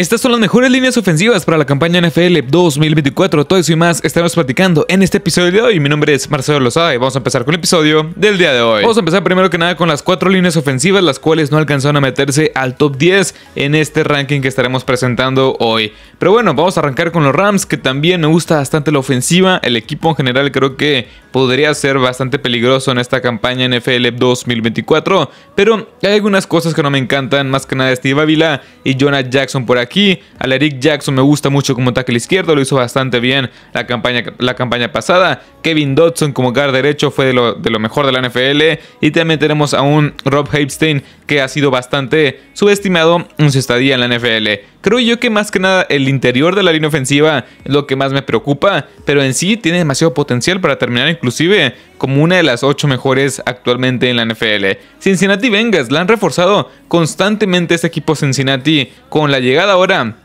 Estas son las mejores líneas ofensivas para la campaña NFL 2024. Todo eso y más estaremos platicando en este episodio de hoy. Mi nombre es Marcelo Lozada y vamos a empezar con el episodio del día de hoy. Vamos a empezar primero que nada con las cuatro líneas ofensivas, las cuales no alcanzaron a meterse al top 10 en este ranking que estaremos presentando hoy. Pero bueno, vamos a arrancar con los Rams, que también me gusta bastante la ofensiva. El equipo en general creo que podría ser bastante peligroso en esta campaña NFL 2024. Pero hay algunas cosas que no me encantan, más que nada Steve Avila y Jonah Jackson por aquí aquí. Al Eric Jackson me gusta mucho como tackle izquierdo, lo hizo bastante bien la campaña, la campaña pasada. Kevin Dodson como guard derecho fue de lo, mejor de la NFL. Y también tenemos a un Rob Hapstein que ha sido bastante subestimado en su estadía en la NFL. Creo yo que más que nada el interior de la línea ofensiva es lo que más me preocupa, pero en sí tiene demasiado potencial para terminar inclusive como una de las ocho mejores actualmente en la NFL. Cincinnati Bengals la han reforzado constantemente este equipo Cincinnati con la llegada ahora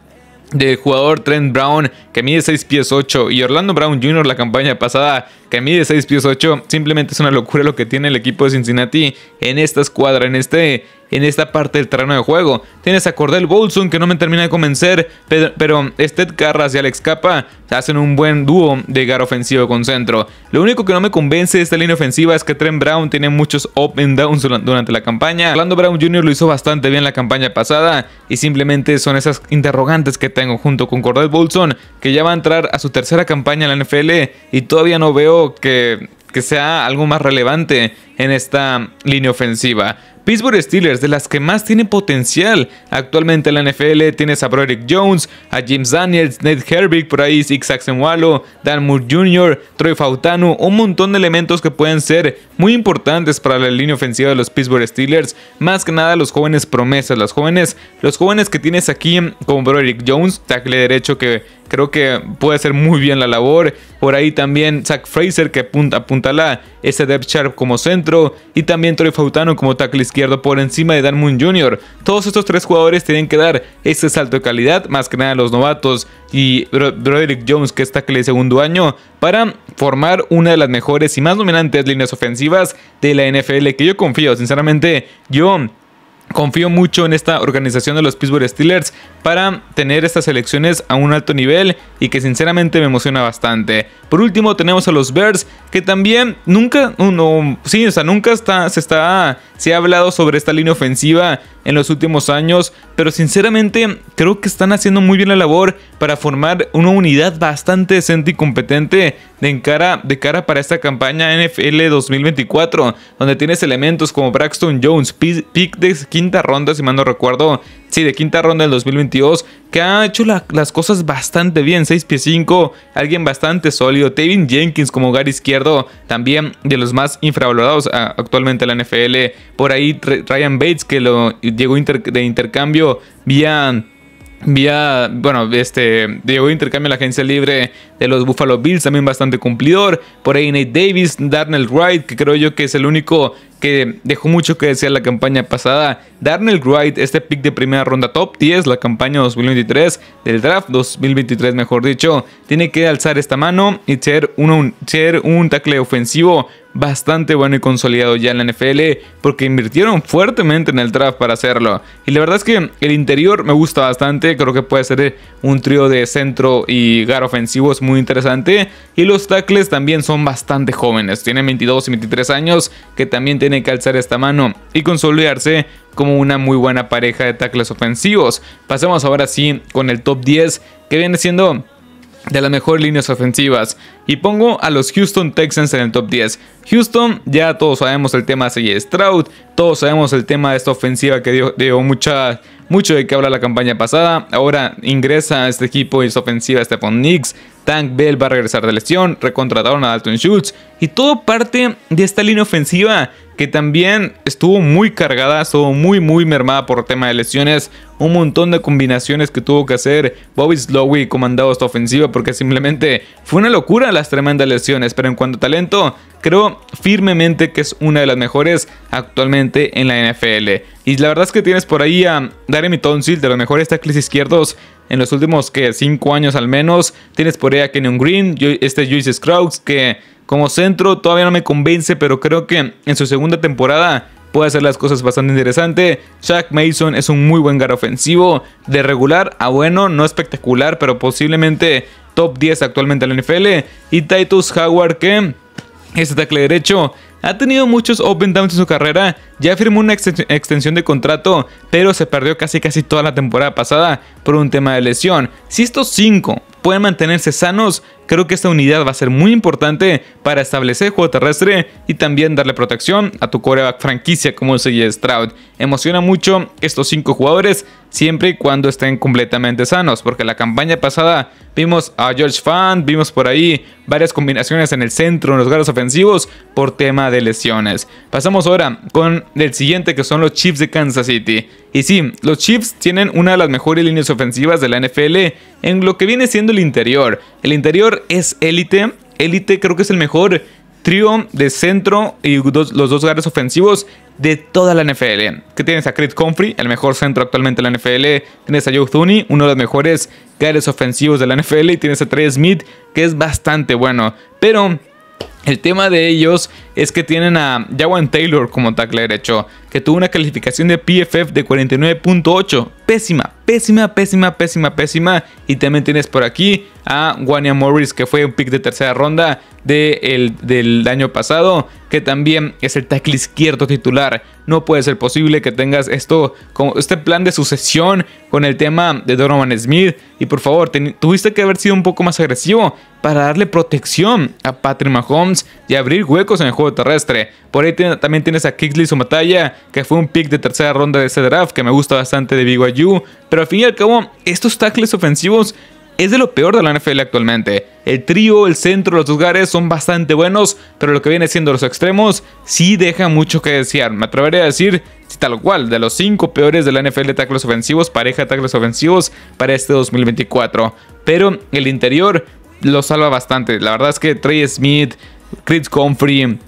del jugador Trent Brown, que mide 6 pies 8, y Orlando Brown Jr. la campaña pasada mí de 6 8. Simplemente es una locura lo que tiene el equipo de Cincinnati en esta escuadra, en este en esta parte del terreno de juego. Tienes a Cordell Bolson que no me termina de convencer, pero, este Carras y Alex Capa hacen un buen dúo de gar ofensivo con centro. Lo único que no me convence de esta línea ofensiva es que Trent Brown tiene muchos up and downs durante la campaña. Orlando Brown Jr. lo hizo bastante bien la campaña pasada y simplemente son esas interrogantes que tengo junto con Cordell Bolson que ya va a entrar a su tercera campaña en la NFL y todavía no veo que sea algo más relevante en esta línea ofensiva. Pittsburgh Steelers, de las que más tiene potencial. Actualmente en la NFL tienes a Broderick Jones, a James Daniels, Ned Herbig, por ahí Zig Saxenwalo, Dan Moore Jr., Troy Fautano un montón de elementos que pueden ser muy importantes para la línea ofensiva de los Pittsburgh Steelers. Más que nada los jóvenes promesas, los jóvenes, los jóvenes que tienes aquí como Broderick Jones, tackle derecho que creo que puede hacer muy bien la labor. Por ahí también Zach Fraser que apunta, la ese depth sharp como centro y también Troy Fautano como tackle por encima de Dan Moon Jr. Todos estos tres jugadores tienen que dar este salto de calidad, más que nada los novatos y Broderick Jones, que está en el segundo año, para formar una de las mejores y más dominantes líneas ofensivas de la NFL, que yo confío, sinceramente, yo Confío mucho en esta organización de los Pittsburgh Steelers para tener estas elecciones a un alto nivel y que sinceramente me emociona bastante. Por último tenemos a los Bears que también nunca, uno, sí, o sea, nunca se está, se ha hablado sobre esta línea ofensiva en los últimos años, pero sinceramente creo que están haciendo muy bien la labor para formar una unidad bastante decente y competente de cara, de cara para esta campaña NFL 2024, donde tienes elementos como Braxton Jones, pick de quinta ronda, si mal no recuerdo, Sí, de quinta ronda del 2022, que ha hecho las cosas bastante bien. 6 pies 5, alguien bastante sólido. Tevin Jenkins como hogar izquierdo, también de los más infravalorados ah, actualmente en la NFL. Por ahí Ryan Bates, que lo llegó de intercambio vía Vía, bueno, este, llegó intercambio la agencia libre de los Buffalo Bills, también bastante cumplidor. Por ahí Nate Davis, Darnell Wright, que creo yo que es el único que dejó mucho que decir la campaña pasada. Darnell Wright, este pick de primera ronda top 10, la campaña 2023, del draft 2023 mejor dicho, tiene que alzar esta mano y ser uno ser un tackle ofensivo bastante bueno y consolidado ya en la NFL porque invirtieron fuertemente en el draft para hacerlo. Y la verdad es que el interior me gusta bastante, creo que puede ser eh, un trío de centro y gar ofensivos muy interesante. Y los tackles también son bastante jóvenes, tienen 22 y 23 años que también tienen que alzar esta mano y consolidarse como una muy buena pareja de tackles ofensivos. Pasemos ahora sí con el top 10 que viene siendo de las mejores líneas ofensivas y pongo a los Houston Texans en el top 10. Houston, ya todos sabemos el tema de Stroud, todos sabemos el tema de esta ofensiva que dio, mucha, mucho de que habla la campaña pasada. Ahora ingresa a este equipo y esta ofensiva Stephon Nix, Tank Bell va a regresar de lesión, recontrataron a Dalton Schultz y todo parte de esta línea ofensiva que también estuvo muy cargada, estuvo muy muy mermada por tema de lesiones, un montón de combinaciones que tuvo que hacer Bobby Slowey comandado esta ofensiva porque simplemente fue una locura las tremendas lesiones, pero en cuanto a talento, creo firmemente que es una de las mejores actualmente en la NFL. Y la verdad es que tienes por ahí a Daremi Tonsil, de los mejores tackles izquierdos en los últimos que 5 años al menos. Tienes por ahí a Kenyon Green, este Joyce Scruggs, que como centro todavía no me convence, pero creo que en su segunda temporada puede hacer las cosas bastante interesante. Shaq Mason es un muy buen gar ofensivo, de regular a bueno, no espectacular, pero posiblemente top 10 actualmente en la NFL. Y Titus Howard que este tackle derecho ha tenido muchos open downs en su carrera, ya firmó una extensión de contrato, pero se perdió casi casi toda la temporada pasada por un tema de lesión. Si estos 5 pueden mantenerse sanos, Creo que esta unidad va a ser muy importante para establecer juego terrestre y también darle protección a tu coreback franquicia como sigue Stroud. Emociona mucho estos cinco jugadores siempre y cuando estén completamente sanos, porque la campaña pasada vimos a George Fan, vimos por ahí varias combinaciones en el centro, en los garos ofensivos, por tema de lesiones. Pasamos ahora con el siguiente que son los Chiefs de Kansas City. Y sí, los Chiefs tienen una de las mejores líneas ofensivas de la NFL en lo que viene siendo el interior. El interior es Élite. Élite creo que es el mejor trío de centro y los dos gares ofensivos de toda la NFL. Que tienes a Chris Comfrey, el mejor centro actualmente de la NFL. Tienes a Joe Thuney, uno de los mejores guardias ofensivos de la NFL. Y tienes a Trey Smith, que es bastante bueno. Pero el tema de ellos es que tienen a Jawan Taylor como tackle derecho, que tuvo una calificación de PFF de 49.8. Pésima, pésima, pésima, pésima, pésima. Y también tienes por aquí a Wania Morris, que fue un pick de tercera ronda del año pasado, que también es el tackle izquierdo titular. No puede ser posible que tengas esto, este plan de sucesión con el tema de Donovan Smith. Y por favor, tuviste que haber sido un poco más agresivo para darle protección a Patrick Mahomes y abrir huecos en el juego terrestre. Por ahí también tienes a Kixley batalla que fue un pick de tercera ronda de ese draft que me gusta bastante de BYU. Pero al fin y al cabo, estos tackles ofensivos es de lo peor de la NFL actualmente. El trío, el centro, los lugares son bastante buenos, pero lo que viene siendo los extremos sí deja mucho que desear. Me atrevería a decir, si tal cual, de los 5 peores de la NFL de tackles ofensivos, pareja de tackles ofensivos para este 2024. Pero el interior lo salva bastante. La verdad es que Trey Smith, Chris Comfrey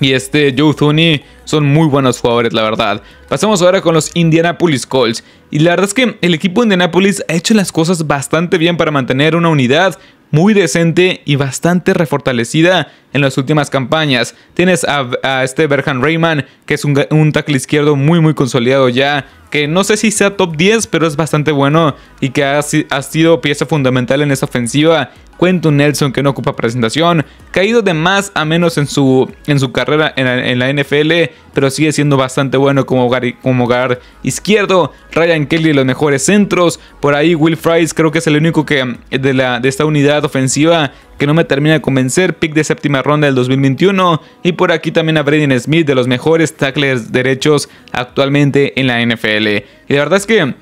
y este Joe Thuney son muy buenos jugadores, la verdad. Pasamos ahora con los Indianapolis Colts. Y la verdad es que el equipo de Indianapolis ha hecho las cosas bastante bien para mantener una unidad muy decente y bastante refortalecida en las últimas campañas. Tienes a, este Berhan Rayman, que es un, un tackle izquierdo muy muy consolidado ya que no sé si sea top 10, pero es bastante bueno y que ha, sido pieza fundamental en esta ofensiva. Quentin Nelson, que no ocupa presentación, caído de más a menos en su, en su carrera en la, NFL, pero sigue siendo bastante bueno como hogar, como izquierdo. Ryan Kelly, los mejores centros. Por ahí, Will Fries, creo que es el único que de esta unidad ofensiva que no me termina de convencer, pick de séptima ronda del 2021, y por aquí también a Braden Smith, de los mejores tacklers derechos actualmente en la NFL. Y la verdad es que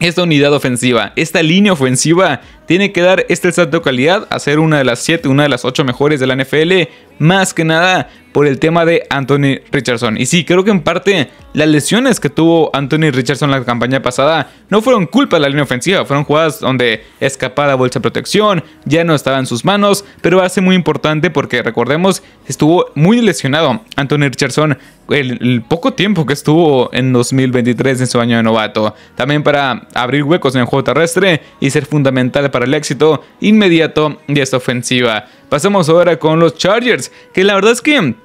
esta unidad ofensiva, esta línea ofensiva tiene que dar este salto de calidad a ser una de las 7, una de las 8 mejores de la NFL, más que nada por el tema de Anthony Richardson. Y sí, creo que en parte las lesiones que tuvo Anthony Richardson la campaña pasada no fueron culpa de la línea ofensiva, fueron jugadas donde escapada bolsa de protección, ya no estaba en sus manos, pero hace muy importante porque recordemos, estuvo muy lesionado Anthony Richardson el, poco tiempo que estuvo en 2023 en su año de novato. También para abrir huecos en el juego terrestre y ser fundamental para para el éxito inmediato de esta ofensiva. Pasamos ahora con los Chargers, que la verdad es que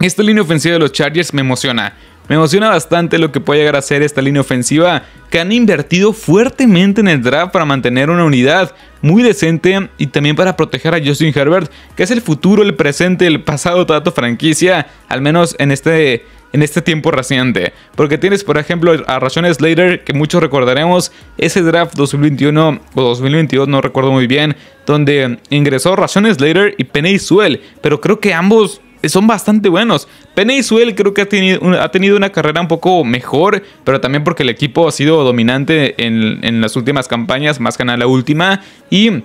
esta línea ofensiva de los Chargers me emociona. Me emociona bastante lo que puede llegar a ser esta línea ofensiva que han invertido fuertemente en el draft para mantener una unidad muy decente y también para proteger a Justin Herbert, que es el futuro, el presente, el pasado De toda tu franquicia, al menos en este en este tiempo reciente. Porque tienes, por ejemplo, a Raciones Slater, que muchos recordaremos, ese draft 2021 o 2022, no recuerdo muy bien, donde ingresó Raciones Slater y Penny Suel, pero creo que ambos son bastante buenos. Penny Suel creo que ha tenido, ha tenido, una carrera un poco mejor, pero también porque el equipo ha sido dominante en, en las últimas campañas, más que nada la última, y...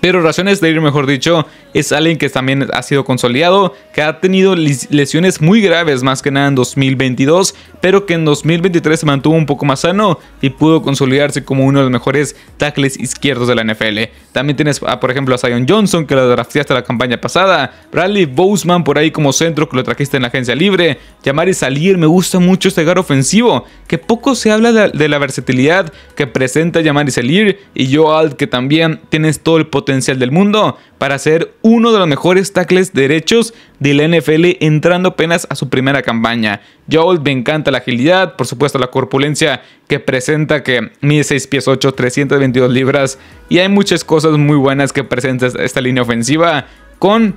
Pero razones de ir, mejor dicho, es alguien que también ha sido consolidado, que ha tenido lesiones muy graves más que nada en 2022, pero que en 2023 se mantuvo un poco más sano y pudo consolidarse como uno de los mejores tackles izquierdos de la NFL. También tienes, a, por ejemplo, a Zion Johnson, que lo drafteaste la campaña pasada, Bradley Boseman por ahí como centro, que lo trajiste en la agencia libre, llamar y salir, me gusta mucho este gar ofensivo, que poco se habla de, la versatilidad que presenta llamar y salir, y Joe Alt, que también tienes todo el potencial potencial del mundo para ser uno de los mejores tackles derechos de la NFL entrando apenas a su primera campaña. Joel me encanta la agilidad, por supuesto la corpulencia que presenta que mide 6 pies 8, 322 libras y hay muchas cosas muy buenas que presenta esta línea ofensiva con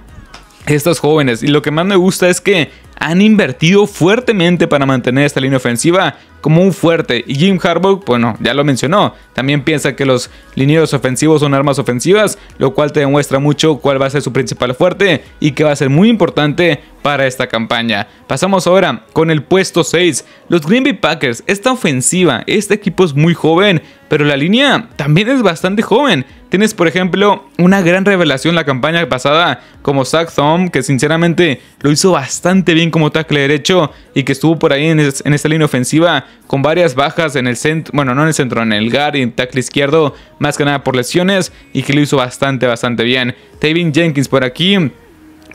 Estos jóvenes. Y lo que más me gusta es que han invertido fuertemente para mantener esta línea ofensiva como un fuerte. Y Jim Harbaugh, bueno, ya lo mencionó, también piensa que los linieros ofensivos son armas ofensivas, lo cual te demuestra mucho cuál va a ser su principal fuerte y que va a ser muy importante para esta campaña. Pasamos ahora con el puesto 6, los Green Bay Packers. Esta ofensiva, este equipo es muy joven, pero la línea también es bastante joven. Tienes, por ejemplo, una gran revelación la campaña pasada como Zack Thom, que sinceramente lo hizo bastante bien como tackle derecho y que estuvo por ahí en, esta línea ofensiva con varias bajas en el centro, bueno, no en el centro, en el guard y en tackle izquierdo, más que nada por lesiones y que lo hizo bastante, bastante bien. Davin Jenkins por aquí,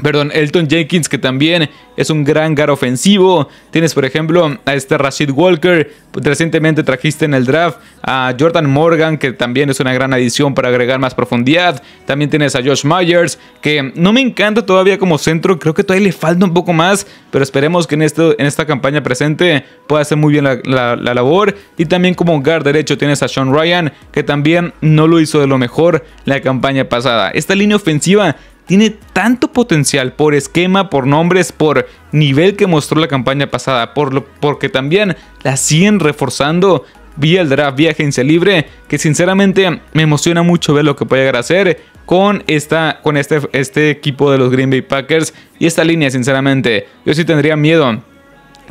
Perdón, Elton Jenkins, que también es un gran gar ofensivo. Tienes, por ejemplo, a este Rashid Walker. Recientemente trajiste en el draft a Jordan Morgan, que también es una gran adición para agregar más profundidad. También tienes a Josh Myers, que no me encanta todavía como centro. Creo que todavía le falta un poco más, pero esperemos que en, esta campaña presente pueda hacer muy bien la, labor. Y también como guard derecho tienes a Sean Ryan, que también no lo hizo de lo mejor la campaña pasada. Esta línea ofensiva tiene tanto potencial por esquema, por nombres, por nivel que mostró la campaña pasada, por lo, porque también la siguen reforzando vía el draft, vía agencia libre, que sinceramente me emociona mucho ver lo que puede llegar a hacer con, esta, con este, este equipo de los Green Bay Packers y esta línea, sinceramente. Yo sí tendría miedo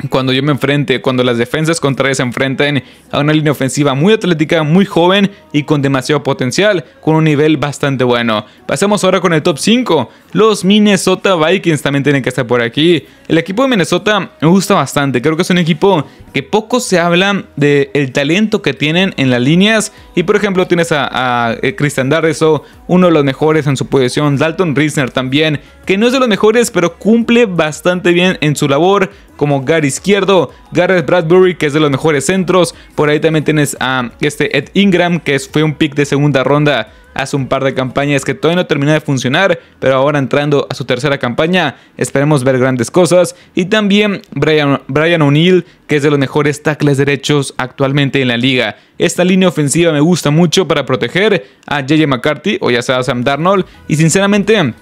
cuando yo me enfrente, cuando las defensas contrarias se enfrenten a una línea ofensiva muy atlética, muy joven y con demasiado potencial, con un nivel bastante bueno. Pasemos ahora con el top 5. Los Minnesota Vikings también tienen que estar por aquí. El equipo de Minnesota me gusta bastante, creo que es un equipo que poco se habla del el talento que tienen en las líneas. Y por ejemplo tienes a, a eh, Christian Darreso, uno de los mejores en su posición, Dalton Risner también, que no es de los mejores pero cumple bastante bien en su labor como Gar Izquierdo, Gareth Bradbury, que es de los mejores centros. Por ahí también tienes a este Ed Ingram, que fue un pick de segunda ronda hace un par de campañas que todavía no terminó de funcionar, pero ahora entrando a su tercera campaña, esperemos ver grandes cosas. Y también Brian, Brian O'Neill, que es de los mejores tackles derechos actualmente en la liga. Esta línea ofensiva me gusta mucho para proteger a JJ McCarthy o ya sea Sam Darnold. Y sinceramente,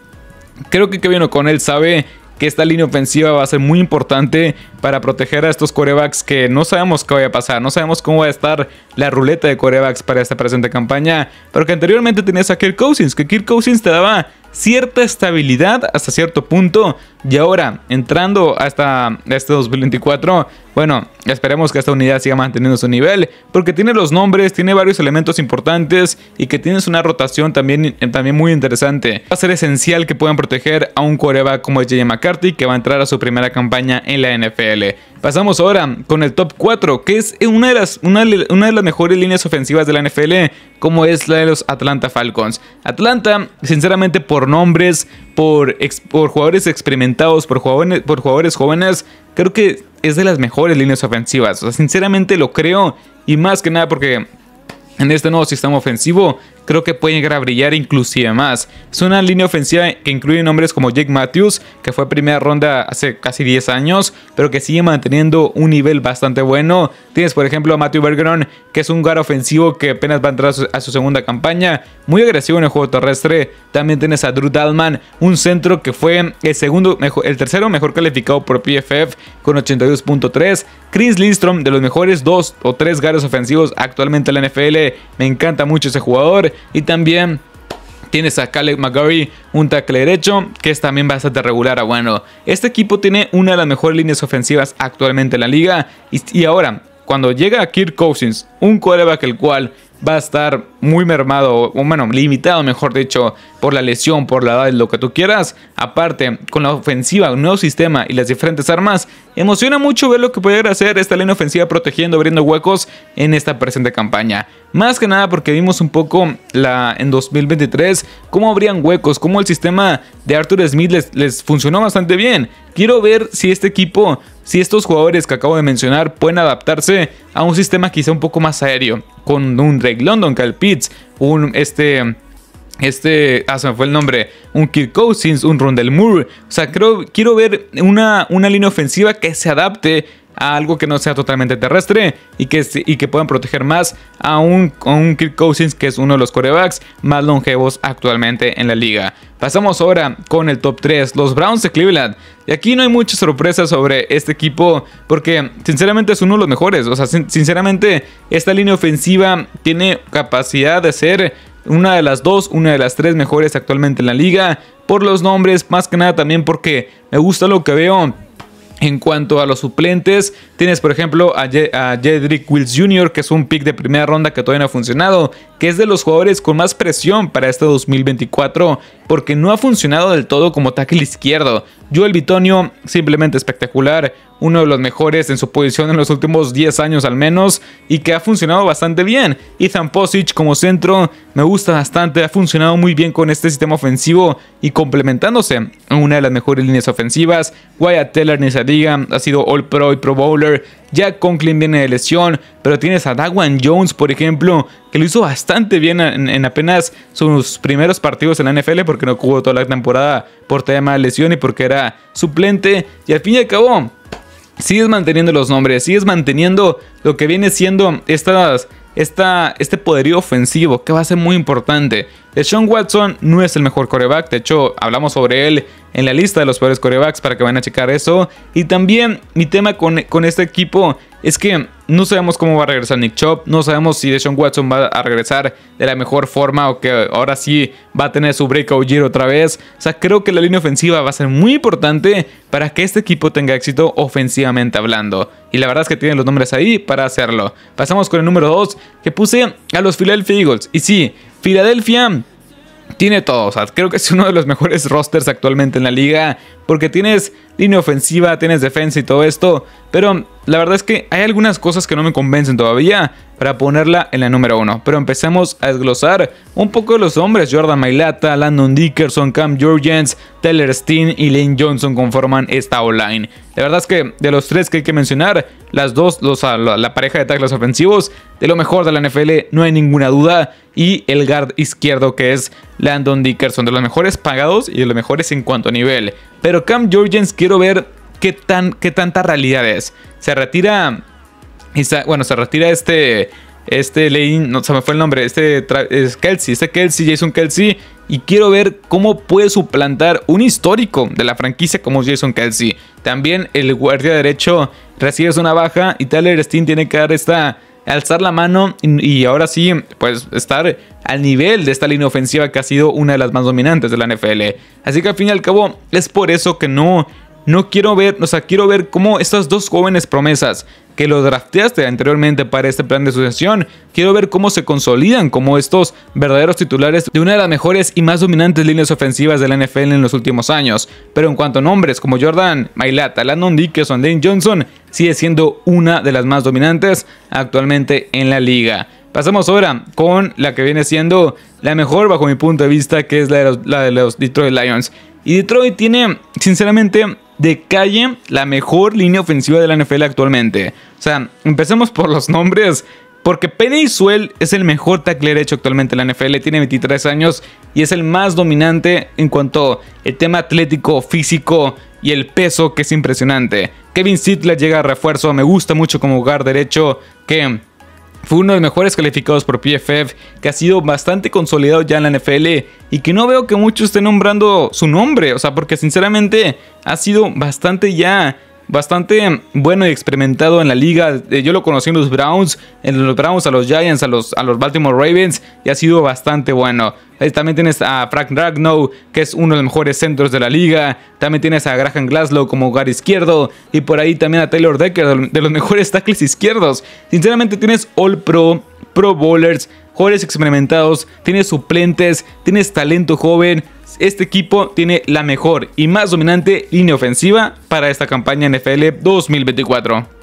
creo que con él sabe que esta línea ofensiva va a ser muy importante para proteger a estos corebacks que no sabemos qué va a pasar, no sabemos cómo va a estar la ruleta de corebacks para esta presente campaña, pero que anteriormente tenías a Kirk Cousins, que Kirk Cousins te daba cierta estabilidad hasta cierto punto, y ahora, entrando hasta este 2024, bueno, esperemos que esta unidad siga manteniendo su nivel, porque tiene los nombres, tiene varios elementos importantes y que tienes una rotación también, eh, también muy interesante. Va a ser esencial que puedan proteger a un coreback como JJ McCarthy, que va a entrar a su primera campaña en la NFL. Pasamos ahora con el top 4, que es una de las, de las mejores líneas ofensivas de la NFL, como es la de los Atlanta Falcons. Atlanta, sinceramente, por nombres, por, por jugadores experimentados, por jugadores, por jugadores jóvenes, creo que es de las mejores líneas ofensivas. sinceramente lo creo y más que nada porque en este nuevo sistema ofensivo creo que puede llegar a brillar inclusive más. Es una línea ofensiva que incluye nombres como Jake Matthews, que fue primera ronda hace casi 10 años, pero que sigue manteniendo un nivel bastante bueno. Tienes por ejemplo a Matthew Bergeron, que es un guard ofensivo que apenas va a entrar a su, segunda campaña, muy agresivo en el juego terrestre. También tienes a Drew Dalman, un centro que fue el segundo, el tercero mejor calificado por PFF con 82.3. Chris Lindstrom, de los mejores dos o tres gares ofensivos actualmente en la NFL. Me encanta mucho ese jugador. Y también tienes a Caleb McGarry, un tackle derecho, que es también bastante regular a ah, bueno. Este equipo tiene una de las mejores líneas ofensivas actualmente en la liga. Y, ahora, cuando llega a Kirk Cousins, un quarterback el cual va a estar muy mermado, o bueno, limitado mejor dicho, por la lesión, por la edad, lo que tú quieras. Aparte, con la ofensiva, un nuevo sistema y las diferentes armas, Emociona mucho ver lo que puede hacer esta línea ofensiva protegiendo, abriendo huecos en esta presente campaña. Más que nada porque vimos un poco la, en 2023 cómo abrían huecos, cómo el sistema de Arthur Smith les, les funcionó bastante bien. Quiero ver si este equipo, si estos jugadores que acabo de mencionar pueden adaptarse a un sistema quizá un poco más aéreo, con un Drake London, Cal Pitts, un este este, ah, se me fue el nombre. Un Kirk Cousins, un Rondell Moore. O sea, quiero ver una, una línea ofensiva que se adapte a algo que no sea totalmente terrestre y que, y que puedan proteger más a un, un Kirk Cousins, que es uno de los corebacks más longevos actualmente en la liga. Pasamos ahora con el top 3, los Browns de Cleveland. Y aquí no hay mucha sorpresa sobre este equipo, porque sinceramente es uno de los mejores. O sea, sinceramente, esta línea ofensiva tiene capacidad de ser una de las dos, una de las tres mejores actualmente en la liga. Por los nombres, más que nada también porque me gusta lo que veo en cuanto a los suplentes, tienes por ejemplo a, Jedrick Wills Jr., que es un pick de primera ronda que todavía no ha funcionado, que es de los jugadores con más presión para este 2024, porque no ha funcionado del todo como tackle izquierdo. Joel Bitonio, simplemente espectacular, uno de los mejores en su posición en los últimos 10 años al menos, y que ha funcionado bastante bien. Ethan Posich como centro me gusta bastante, ha funcionado muy bien con este sistema ofensivo y complementándose a una de las mejores líneas ofensivas. Wyatt Teller, ha sido All Pro y Pro Bowler. Jack Conklin viene de lesión, pero tienes a Dawan Jones, por ejemplo, que lo hizo bastante bien en, apenas sus primeros partidos en la NFL, porque no jugó toda la temporada por tema de lesión y porque era suplente. Y al fin y al cabo, sigues manteniendo los nombres, sigues manteniendo lo que viene siendo esta, este poderío ofensivo que va a ser muy importante. Sean Watson no es el mejor coreback, de hecho hablamos sobre él en la lista de los peores corebacks para que vayan a checar eso. Y también mi tema con, este equipo es que no sabemos cómo va a regresar Nick Chop, no sabemos si Deshaun Watson va a regresar de la mejor forma o que ahora sí va a tener su breakout year otra vez. O sea, creo que la línea ofensiva va a ser muy importante para que este equipo tenga éxito ofensivamente hablando. Y la verdad es que tienen los nombres ahí para hacerlo. Pasamos con el número 2 que puse a los Philadelphia Eagles. Y sí, Philadelphia tiene todo. O sea, creo que es uno de los mejores rosters actualmente en la liga porque tienes línea ofensiva, tienes defensa y todo esto. Pero la verdad es que hay algunas cosas que no me convencen todavía para ponerla en la número uno. Pero empecemos a desglosar un poco de los hombres. Jordan Mailata, Landon Dickerson, Cam Jurgens, Taylor Steen y Lane Johnson conforman esta online. La verdad es que de los tres que hay que mencionar, las dos, la, la, pareja de tackles ofensivos, de lo mejor de la NFL, no hay ninguna duda. Y el guard izquierdo que es Landon Dickerson, de los mejores pagados y de los mejores en cuanto a nivel. Pero Cam Georgians quiero ver qué, tan, qué tanta realidad es. Se retira... Bueno, se retira este este Lane, no se me fue el nombre, este es Kelsey, este Kelsey, Jason Kelsey. Y quiero ver cómo puede suplantar un histórico de la franquicia como Jason Kelsey. También el guardia derecho recibe una baja y Tyler Steen tiene que dar esta alzar la mano y ahora sí, pues estar al nivel de esta línea ofensiva que ha sido una de las más dominantes de la NFL. Así que al fin y al cabo es por eso que no no quiero ver, o sea, quiero ver cómo estas dos jóvenes promesas que los drafteaste anteriormente para este plan de sucesión, quiero ver cómo se consolidan como estos verdaderos titulares de una de las mejores y más dominantes líneas ofensivas de la NFL en los últimos años. Pero en cuanto a nombres como Jordan, Mailata, Landon Dickerson, Dane Johnson, sigue siendo una de las más dominantes actualmente en la liga. Pasamos ahora con la que viene siendo la mejor bajo mi punto de vista, que es la de los Detroit Lions. Y Detroit tiene, sinceramente, de calle la mejor línea ofensiva de la NFL actualmente. O sea, empecemos por los nombres. Porque Penny Suel es el mejor tackle derecho actualmente en la NFL, tiene 23 años y es el más dominante en cuanto al tema atlético, físico y el peso que es impresionante. Kevin Sittler llega a refuerzo, me gusta mucho como jugar derecho que fue uno de los mejores calificados por PFF, que ha sido bastante consolidado ya en la NFL y que no veo que muchos estén nombrando su nombre, o sea, porque sinceramente ha sido bastante ya bastante bueno y experimentado en la liga. Eh, yo lo conocí en los Browns, en los Browns, a los Giants, a los, a los Baltimore Ravens y ha sido bastante bueno. Ahí también tienes a Frank Ragnow, que es uno de los mejores centros de la liga. También tienes a Graham Glaslow como hogar izquierdo. Y por ahí también a Taylor Decker, de los mejores tackles izquierdos. Sinceramente tienes All Pro, Pro Bowlers jugadores experimentados, tiene suplentes, tienes talento joven. Este equipo tiene la mejor y más dominante línea ofensiva para esta campaña NFL 2024.